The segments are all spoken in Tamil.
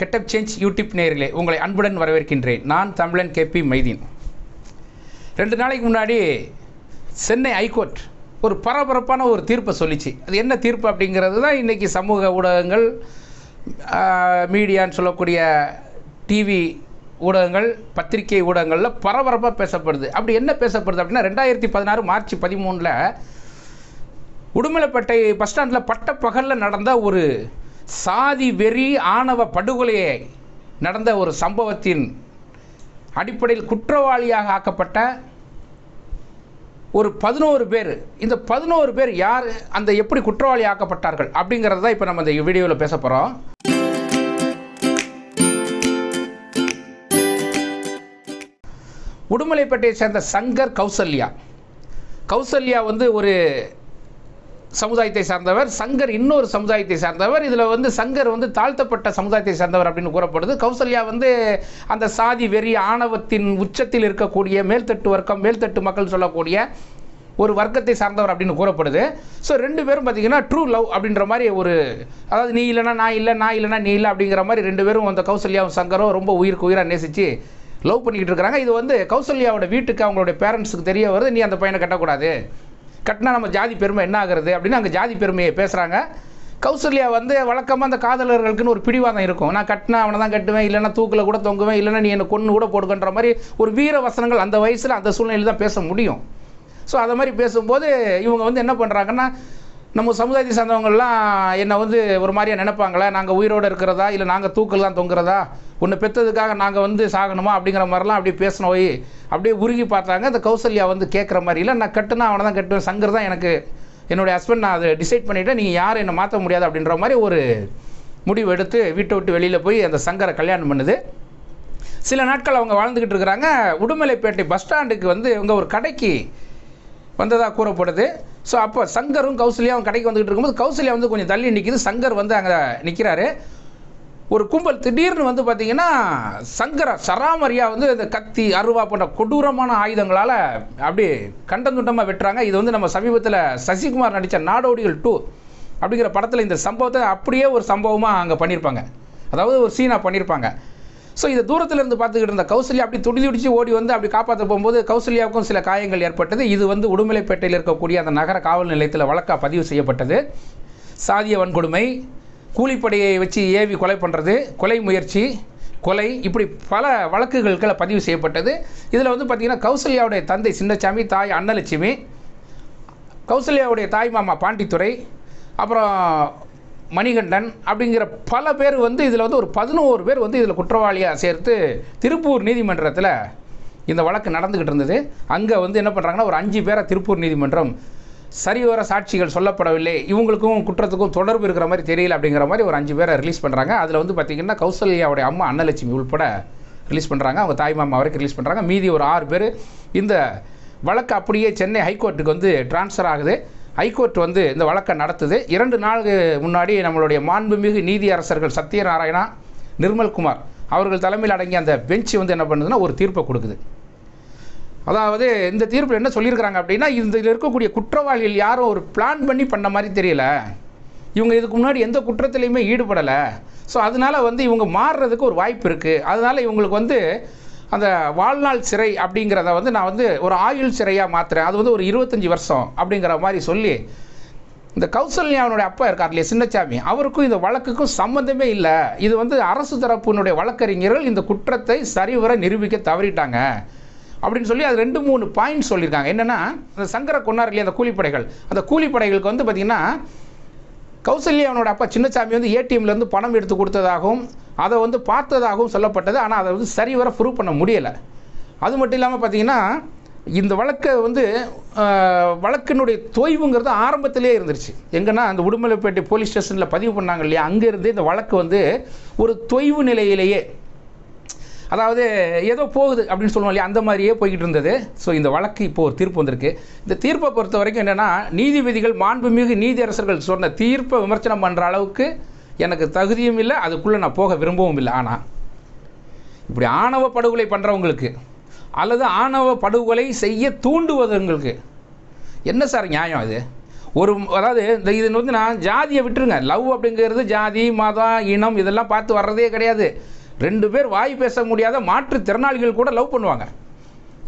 கெட்டப் சேஞ்ச் யூடியூப் நேர்களே உங்களை அன்புடன் வரவேற்கின்றேன் நான் தமிழன் கே பி மைதீன் ரெண்டு நாளைக்கு முன்னாடி சென்னை ஹைகோர்ட் ஒரு பரபரப்பான ஒரு தீர்ப்பை சொல்லிச்சு அது என்ன தீர்ப்பு அப்படிங்கிறது தான் இன்றைக்கி சமூக ஊடகங்கள் மீடியான்னு சொல்லக்கூடிய டிவி ஊடகங்கள் பத்திரிகை ஊடகங்களில் பரபரப்பாக பேசப்படுது அப்படி என்ன பேசப்படுது அப்படின்னா ரெண்டாயிரத்தி பதினாறு மார்ச் பதிமூணில் உடுமலைப்பேட்டை பஸ் ஸ்டாண்டில் பட்ட பகலில் நடந்த ஒரு சாதி வெறி ஆணவ படுகொலையை நடந்த ஒரு சம்பவத்தின் அடிப்படையில் குற்றவாளியாக ஆக்கப்பட்ட ஒரு பதினோரு பேர் இந்த பதினோரு பேர் யார் அந்த எப்படி குற்றவாளி ஆக்கப்பட்டார்கள் அப்படிங்கிறது தான் இப்போ நம்ம இந்த வீடியோவில் பேச போகிறோம் உடுமலைப்பேட்டையை சேர்ந்த சங்கர் கௌசல்யா கௌசல்யா வந்து ஒரு சமுதாயத்தை சார்ந்தவர் சங்கர் இன்னொரு சமுதாயத்தை சார்ந்தவர் இதில் வந்து சங்கர் வந்து தாழ்த்தப்பட்ட சமுதாயத்தை சார்ந்தவர் அப்படின்னு கூறப்படுது கௌசல்யா வந்து அந்த சாதி வெறி ஆணவத்தின் உச்சத்தில் இருக்கக்கூடிய மேல்தட்டு வர்க்கம் மேல்தட்டு மக்கள் சொல்லக்கூடிய ஒரு வர்க்கத்தை சார்ந்தவர் அப்படின்னு கூறப்படுது ஸோ ரெண்டு பேரும் பார்த்தீங்கன்னா ட்ரூ லவ் அப்படின்ற மாதிரி ஒரு அதாவது நீ இல்லைனா நான் இல்லை நான் இல்லைனா நீ இல்லை அப்படிங்கிற மாதிரி ரெண்டு பேரும் அந்த கௌசல்யாவும் சங்கரும் ரொம்ப உயிருக்கு உயிராக நேசித்து லவ் பண்ணிக்கிட்டு இருக்கிறாங்க இது வந்து கௌசல்யாவோட வீட்டுக்கு அவங்களுடைய பேரண்ட்ஸுக்கு தெரிய வருது நீ அந்த பையனை கட்டக்கூடாது கட்டினா நம்ம ஜாதி பெருமை என்ன ஆகுறது அப்படின்னு அங்கே ஜாதி பெருமையை பேசுகிறாங்க கௌசல்யா வந்து வழக்கமாக அந்த காதலர்களுக்குன்னு ஒரு பிடிவாதம் இருக்கும் நான் கட்டினா அவனை தான் கட்டுவேன் இல்லைனா தூக்கில் கூட தொங்குவேன் இல்லைனா நீ என்னை கொன்று கூட போடுக்கன்ற மாதிரி ஒரு வீர வசனங்கள் அந்த வயசில் அந்த சூழ்நிலையில் தான் பேச முடியும் ஸோ அதை மாதிரி பேசும்போது இவங்க வந்து என்ன பண்ணுறாங்கன்னா நம்ம சமுதாயத்தை சார்ந்தவங்கள்லாம் என்னை வந்து ஒரு மாதிரியாக நினைப்பாங்களே நாங்கள் உயிரோடு இருக்கிறதா இல்லை நாங்கள் தூக்கெல்லாம் தொங்குறதா ஒன்று பெற்றதுக்காக நாங்கள் வந்து சாகணுமா அப்படிங்கிற மாதிரிலாம் அப்படியே பேசின போய் அப்படியே உருகி பார்த்தாங்க அந்த கௌசல்யா வந்து கேட்குற மாதிரி இல்லை நான் கட்டுனா அவனை தான் கட்டுவேன் சங்கர் தான் எனக்கு என்னுடைய ஹஸ்பண்ட் நான் அதை டிசைட் பண்ணிவிட்டேன் நீங்கள் யாரும் என்னை மாற்ற முடியாது அப்படின்ற மாதிரி ஒரு முடிவு எடுத்து வீட்டை விட்டு வெளியில் போய் அந்த சங்கரை கல்யாணம் பண்ணுது சில நாட்கள் அவங்க வாழ்ந்துக்கிட்டு இருக்கிறாங்க உடுமலைப்பேட்டை பஸ் ஸ்டாண்டுக்கு வந்து இவங்க ஒரு கடைக்கு வந்ததாக கூறப்படுது ஸோ அப்போ சங்கரும் கௌசல்யாவும் கடைக்கு வந்துகிட்டு இருக்கும்போது கௌசல்யா வந்து கொஞ்சம் தள்ளி நிற்கிது சங்கர் வந்து அங்கே நிற்கிறாரு ஒரு கும்பல் திடீர்னு வந்து பார்த்தீங்கன்னா சங்கர சராமரியாக வந்து இந்த கத்தி அருவா போன்ற கொடூரமான ஆயுதங்களால் அப்படி கண்டந்துண்டமாக வெட்டுறாங்க இது வந்து நம்ம சமீபத்தில் சசிகுமார் நடித்த நாடோடிகள் டூ அப்படிங்கிற படத்தில் இந்த சம்பவத்தை அப்படியே ஒரு சம்பவமாக அங்கே பண்ணியிருப்பாங்க அதாவது ஒரு சீனாக பண்ணியிருப்பாங்க ஸோ இது தூரத்தில் இருந்து பார்த்துக்கிட்டு இருந்த கௌசல்யா அப்படி துடிதுடிச்சு ஓடி வந்து அப்படி காப்பாற்ற போகும்போது கௌசல்யாவுக்கும் சில காயங்கள் ஏற்பட்டது இது வந்து உடுமலைப்பேட்டையில் இருக்கக்கூடிய அந்த நகர காவல் நிலையத்தில் வழக்காக பதிவு செய்யப்பட்டது சாதிய வன்கொடுமை கூலிப்படையை வச்சு ஏவி கொலை பண்ணுறது கொலை முயற்சி கொலை இப்படி பல வழக்குகளுக்களை பதிவு செய்யப்பட்டது இதில் வந்து பார்த்திங்கன்னா கௌசல்யாவுடைய தந்தை சின்னச்சாமி தாய் அன்னலட்சுமி கௌசல்யாவுடைய தாய் மாமா பாண்டித்துறை அப்புறம் மணிகண்டன் அப்படிங்கிற பல பேர் வந்து இதில் வந்து ஒரு பதினோரு பேர் வந்து இதில் குற்றவாளியாக சேர்த்து திருப்பூர் நீதிமன்றத்தில் இந்த வழக்கு நடந்துக்கிட்டு இருந்தது அங்கே வந்து என்ன பண்ணுறாங்கன்னா ஒரு அஞ்சு பேரை திருப்பூர் நீதிமன்றம் சரிவர சாட்சிகள் சொல்லப்படவில்லை இவங்களுக்கும் குற்றத்துக்கும் தொடர்பு இருக்கிற மாதிரி தெரியல அப்படிங்கிற மாதிரி ஒரு அஞ்சு பேரை ரிலீஸ் பண்ணுறாங்க அதில் வந்து பார்த்திங்கன்னா கௌசல்யாவுடைய அம்மா அன்னலட்சுமி உள்பட ரிலீஸ் பண்ணுறாங்க அவங்க தாய் மாமா வரைக்கும் ரிலீஸ் பண்ணுறாங்க மீதி ஒரு ஆறு பேர் இந்த வழக்கு அப்படியே சென்னை ஹைகோர்ட்டுக்கு வந்து டிரான்ஸ்ஃபர் ஆகுது ஹைகோர்ட் வந்து இந்த வழக்கை நடத்துது இரண்டு நாளுக்கு முன்னாடி நம்மளுடைய மாண்புமிகு நீதி அரசர்கள் சத்யநாராயணா நிர்மல்குமார் அவர்கள் தலைமையில் அடங்கிய அந்த பெஞ்சு வந்து என்ன பண்ணுதுன்னா ஒரு தீர்ப்பை கொடுக்குது அதாவது இந்த தீர்ப்பில் என்ன சொல்லியிருக்கிறாங்க அப்படின்னா இதில் இருக்கக்கூடிய குற்றவாளிகள் யாரும் ஒரு பிளான் பண்ணி பண்ண மாதிரி தெரியல இவங்க இதுக்கு முன்னாடி எந்த குற்றத்திலையுமே ஈடுபடலை ஸோ அதனால் வந்து இவங்க மாறுறதுக்கு ஒரு வாய்ப்பு இருக்குது அதனால் இவங்களுக்கு வந்து அந்த வாழ்நாள் சிறை அப்படிங்கிறத வந்து நான் வந்து ஒரு ஆயுள் சிறையாக மாற்றுறேன் அது வந்து ஒரு இருபத்தஞ்சி வருஷம் அப்படிங்கிற மாதிரி சொல்லி இந்த கௌசல்யாவனுடைய அப்பா இருக்கார் இல்லையா சின்னச்சாமி அவருக்கும் இந்த வழக்குக்கும் சம்மந்தமே இல்லை இது வந்து அரசு தரப்பினுடைய வழக்கறிஞர்கள் இந்த குற்றத்தை சரிவர நிரூபிக்க தவறிட்டாங்க அப்படின்னு சொல்லி அது ரெண்டு மூணு பாயிண்ட் சொல்லியிருக்காங்க என்னென்னா அந்த சங்கர கொன்னார் இல்லையா அந்த கூலிப்படைகள் அந்த கூலிப்படைகளுக்கு வந்து பார்த்திங்கன்னா கௌசல்யாவனோட அப்பா சின்னசாமி வந்து ஏடிஎம்லேருந்து பணம் எடுத்து கொடுத்ததாகவும் அதை வந்து பார்த்ததாகவும் சொல்லப்பட்டது ஆனால் அதை வந்து சரிவர ப்ரூவ் பண்ண முடியலை அது மட்டும் இல்லாமல் பார்த்தீங்கன்னா இந்த வழக்கை வந்து வழக்கினுடைய தொய்வுங்கிறது ஆரம்பத்திலே இருந்துருச்சு எங்கன்னா அந்த உடுமலைப்பேட்டை போலீஸ் ஸ்டேஷனில் பதிவு பண்ணாங்க இல்லையா அங்கேருந்து இந்த வழக்கு வந்து ஒரு தொய்வு நிலையிலேயே அதாவது ஏதோ போகுது அப்படின்னு சொல்லுவோம் இல்லையா அந்த மாதிரியே போய்கிட்டு இருந்தது ஸோ இந்த வழக்கு இப்போ ஒரு தீர்ப்பு வந்திருக்கு இந்த தீர்ப்பை பொறுத்த வரைக்கும் என்னென்னா நீதிபதிகள் மாண்புமிகு நீதியரசர்கள் சொன்ன தீர்ப்பை விமர்சனம் பண்ணுற அளவுக்கு எனக்கு தகுதியும் இல்லை அதுக்குள்ளே நான் போக விரும்பவும் இல்லை ஆனால் இப்படி ஆணவ படுகொலை பண்ணுறவங்களுக்கு அல்லது ஆணவ படுகொலை செய்ய தூண்டுவதுங்களுக்கு என்ன சார் நியாயம் அது ஒரு அதாவது இந்த இது வந்து நான் ஜாதியை விட்டுருங்க லவ் அப்படிங்கிறது ஜாதி மதம் இனம் இதெல்லாம் பார்த்து வர்றதே கிடையாது ரெண்டு பேர் வாய் பேச முடியாத மாற்றுத்திறனாளிகள் கூட லவ் பண்ணுவாங்க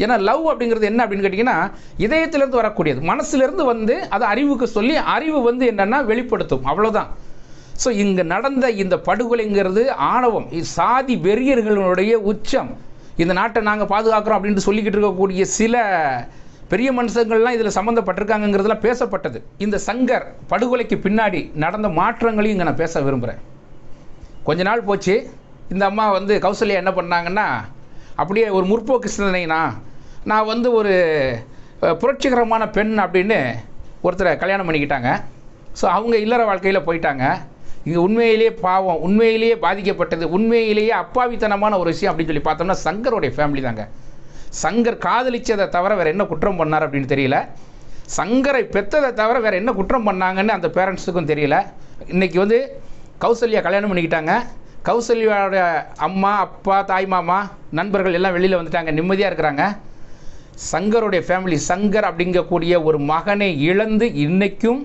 ஏன்னா லவ் அப்படிங்கிறது என்ன அப்படின்னு கேட்டிங்கன்னா இதயத்திலேருந்து வரக்கூடியது மனசுலேருந்து வந்து அதை அறிவுக்கு சொல்லி அறிவு வந்து என்னென்னா வெளிப்படுத்தும் அவ்வளோதான் ஸோ இங்கே நடந்த இந்த படுகொலைங்கிறது ஆணவம் சாதி வெறியர்களுடைய உச்சம் இந்த நாட்டை நாங்கள் பாதுகாக்கிறோம் அப்படின்ட்டு சொல்லிக்கிட்டு இருக்கக்கூடிய சில பெரிய மனுஷங்கள்லாம் இதில் சம்மந்தப்பட்டிருக்காங்கிறதுலாம் பேசப்பட்டது இந்த சங்கர் படுகொலைக்கு பின்னாடி நடந்த மாற்றங்களையும் இங்கே நான் பேச விரும்புகிறேன் கொஞ்ச நாள் போச்சு இந்த அம்மா வந்து கௌசல்யா என்ன பண்ணாங்கன்னா அப்படியே ஒரு முற்போக்கு சிந்தனைனா நான் வந்து ஒரு புரட்சிகரமான பெண் அப்படின்னு ஒருத்தரை கல்யாணம் பண்ணிக்கிட்டாங்க ஸோ அவங்க இல்லற வாழ்க்கையில் போயிட்டாங்க இங்கே உண்மையிலேயே பாவம் உண்மையிலேயே பாதிக்கப்பட்டது உண்மையிலேயே அப்பாவித்தனமான ஒரு விஷயம் அப்படின்னு சொல்லி பார்த்தோம்னா சங்கருடைய ஃபேமிலி தாங்க சங்கர் காதலிச்சதை தவிர வேறு என்ன குற்றம் பண்ணார் அப்படின்னு தெரியல சங்கரை பெற்றதை தவிர வேறு என்ன குற்றம் பண்ணாங்கன்னு அந்த பேரண்ட்ஸுக்கும் தெரியல இன்றைக்கி வந்து கௌசல்யா கல்யாணம் பண்ணிக்கிட்டாங்க கௌசல்யாவோடய அம்மா அப்பா தாய் மாமா நண்பர்கள் எல்லாம் வெளியில் வந்துட்டாங்க நிம்மதியாக இருக்கிறாங்க சங்கருடைய ஃபேமிலி சங்கர் அப்படிங்கக்கூடிய ஒரு மகனை இழந்து இன்றைக்கும்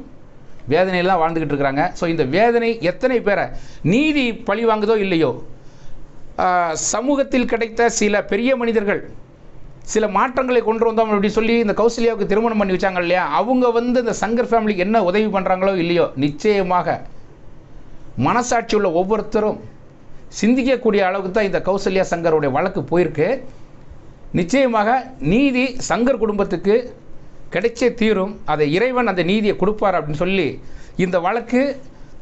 வேதனையெல்லாம் வாழ்ந்துக்கிட்டு இருக்கிறாங்க ஸோ இந்த வேதனை எத்தனை பேரை நீதி பழி வாங்குதோ இல்லையோ சமூகத்தில் கிடைத்த சில பெரிய மனிதர்கள் சில மாற்றங்களை கொண்டு வந்தோம் அப்படின்னு சொல்லி இந்த கௌசல்யாவுக்கு திருமணம் பண்ணி வச்சாங்க இல்லையா அவங்க வந்து இந்த சங்கர் ஃபேமிலிக்கு என்ன உதவி பண்ணுறாங்களோ இல்லையோ நிச்சயமாக மனசாட்சி உள்ள ஒவ்வொருத்தரும் சிந்திக்கக்கூடிய அளவுக்கு தான் இந்த கௌசல்யா சங்கருடைய வழக்கு போயிருக்கு நிச்சயமாக நீதி சங்கர் குடும்பத்துக்கு கிடைச்சே தீரும் அதை இறைவன் அந்த நீதியை கொடுப்பார் அப்படின்னு சொல்லி இந்த வழக்கு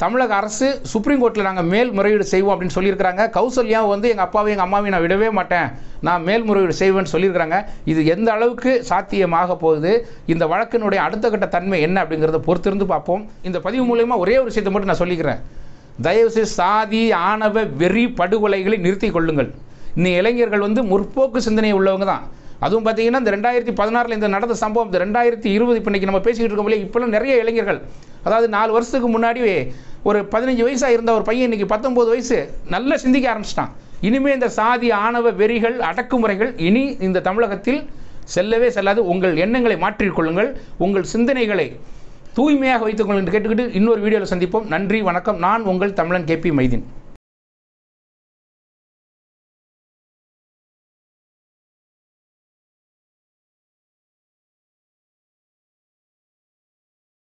தமிழக அரசு சுப்ரீம் கோர்ட்டில் நாங்கள் மேல்முறையீடு செய்வோம் அப்படின்னு சொல்லியிருக்கிறாங்க கௌசல்யா வந்து எங்கள் அப்பாவையும் எங்கள் அம்மாவையும் நான் விடவே மாட்டேன் நான் மேல்முறையீடு செய்வேன்னு சொல்லியிருக்கிறாங்க இது எந்த அளவுக்கு சாத்தியமாக போகுது இந்த வழக்கினுடைய அடுத்த கட்ட தன்மை என்ன அப்படிங்கிறத பொறுத்திருந்து பார்ப்போம் இந்த பதிவு மூலயமா ஒரே ஒரு விஷயத்தை மட்டும் நான் சொல்லிக்கிறேன் தயவுசெய்து சாதி ஆணவ வெறி படுகொலைகளை நிறுத்தி கொள்ளுங்கள் இந்த இளைஞர்கள் வந்து முற்போக்கு சிந்தனை உள்ளவங்க தான் அதுவும் பார்த்தீங்கன்னா இந்த ரெண்டாயிரத்தி பதினாறில் இந்த நடந்த சம்பவம் இந்த ரெண்டாயிரத்தி இருபது இப்போ இன்றைக்கி நம்ம பேசிக்கிட்டு இருக்கோம்ல இப்பெல்லாம் நிறைய இளைஞர்கள் அதாவது நாலு வருஷத்துக்கு முன்னாடியே ஒரு பதினஞ்சு வயசாக இருந்த ஒரு பையன் இன்றைக்கி பத்தொம்போது வயசு நல்லா சிந்திக்க ஆரம்பிச்சிட்டான் இனிமேல் இந்த சாதி ஆணவ வெறிகள் அடக்குமுறைகள் இனி இந்த தமிழகத்தில் செல்லவே செல்லாது உங்கள் எண்ணங்களை மாற்றிக்கொள்ளுங்கள் உங்கள் சிந்தனைகளை தூய்மையாக வைத்துக்கொள் என்று கேட்டுக்கிட்டு இன்னொரு வீடியோவில் சந்திப்போம் நன்றி வணக்கம் நான் உங்கள் தமிழன் கேபி மைதீன்